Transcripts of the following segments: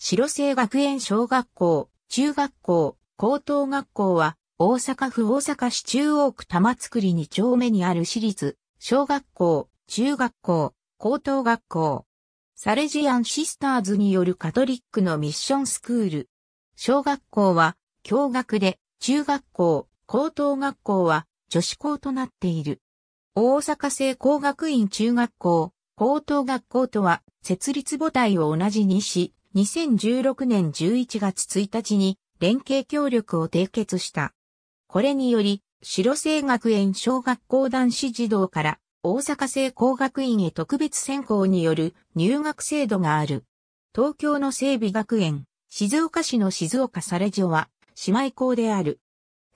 白星学園小学校、中学校、高等学校は、大阪府大阪市中央区玉造2丁目にある私立、小学校、中学校、高等学校。サレジアンシスターズによるカトリックのミッションスクール。小学校は、共学で、中学校、高等学校は、女子校となっている。大阪製工学院中学校、高等学校とは、設立母体を同じにし、2016年11月1日に連携協力を締結した。これにより、白生学園小学校男子児童から大阪聖工学院へ特別選考による入学制度がある。東京の整備学園、静岡市の静岡サレジオは姉妹校である。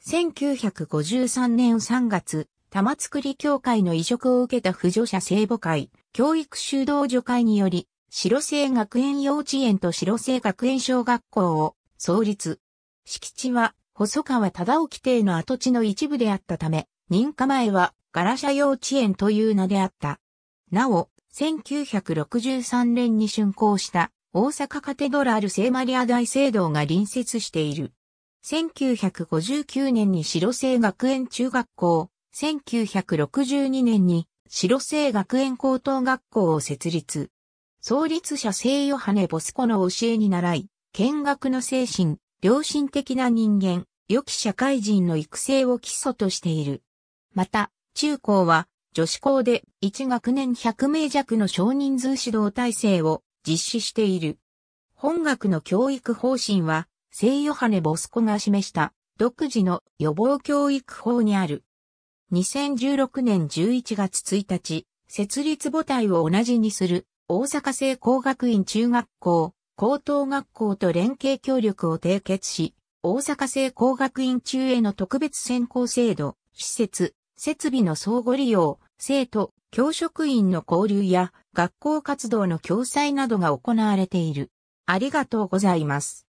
1953年3月、玉造協会の移植を受けた扶助者聖母会、教育修道助会により、白生学園幼稚園と白生学園小学校を創立。敷地は細川忠興邸の跡地の一部であったため、認可前はガラシャ幼稚園という名であった。なお、1963年に竣工した大阪カテドラル聖マリア大聖堂が隣接している。1959年に白生学園中学校、1962年に白生学園高等学校を設立。創立者聖ヨハネ・ボスコの教えに習い、見学の精神、良心的な人間、良き社会人の育成を基礎としている。また、中高は女子校で1学年100名弱の少人数指導体制を実施している。本学の教育方針は、聖ヨハネ・ボスコが示した独自の予防教育法にある。2016年11月1日、設立母体を同じにする大阪聖光学院中学校、高等学校と連携協力を締結し、大阪聖光学院中への特別専攻制度、施設、設備の相互利用、生徒、教職員の交流や学校活動の共催などが行われている。ありがとうございます。